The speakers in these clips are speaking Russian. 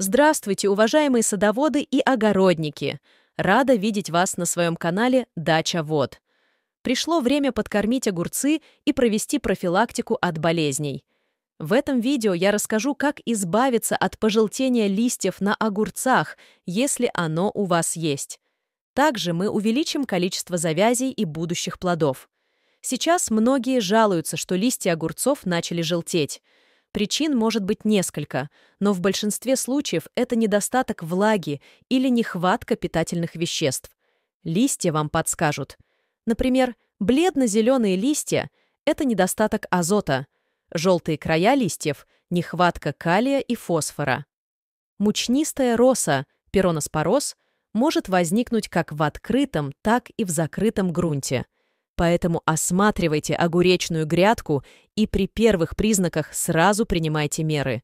Здравствуйте, уважаемые садоводы и огородники! Рада видеть вас на своем канале «Дача Вод». Пришло время подкормить огурцы и провести профилактику от болезней. В этом видео я расскажу, как избавиться от пожелтения листьев на огурцах, если оно у вас есть. Также мы увеличим количество завязей и будущих плодов. Сейчас многие жалуются, что листья огурцов начали желтеть – Причин может быть несколько, но в большинстве случаев это недостаток влаги или нехватка питательных веществ. Листья вам подскажут. Например, бледно-зеленые листья – это недостаток азота, желтые края листьев – нехватка калия и фосфора. Мучнистая роса, пероноспороз, может возникнуть как в открытом, так и в закрытом грунте – Поэтому осматривайте огуречную грядку и при первых признаках сразу принимайте меры.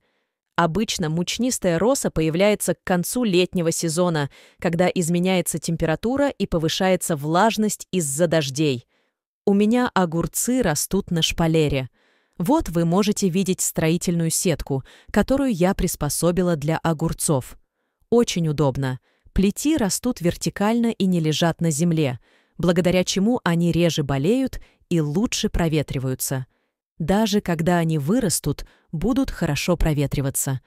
Обычно мучнистая роса появляется к концу летнего сезона, когда изменяется температура и повышается влажность из-за дождей. У меня огурцы растут на шпалере. Вот вы можете видеть строительную сетку, которую я приспособила для огурцов. Очень удобно. Плети растут вертикально и не лежат на земле – благодаря чему они реже болеют и лучше проветриваются. Даже когда они вырастут, будут хорошо проветриваться.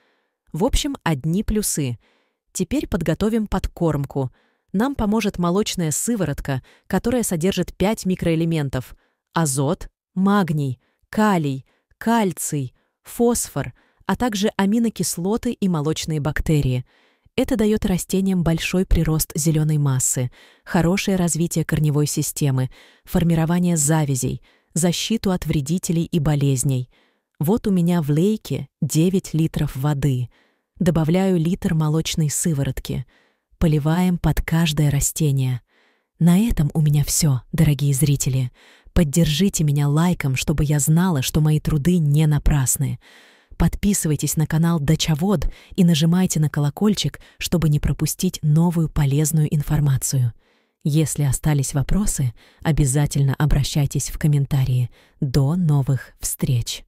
В общем, одни плюсы. Теперь подготовим подкормку. Нам поможет молочная сыворотка, которая содержит 5 микроэлементов – азот, магний, калий, кальций, фосфор, а также аминокислоты и молочные бактерии – это дает растениям большой прирост зеленой массы, хорошее развитие корневой системы, формирование завязей, защиту от вредителей и болезней. Вот у меня в лейке 9 литров воды. Добавляю литр молочной сыворотки. Поливаем под каждое растение. На этом у меня все, дорогие зрители. Поддержите меня лайком, чтобы я знала, что мои труды не напрасны. Подписывайтесь на канал Дачавод и нажимайте на колокольчик, чтобы не пропустить новую полезную информацию. Если остались вопросы, обязательно обращайтесь в комментарии. До новых встреч!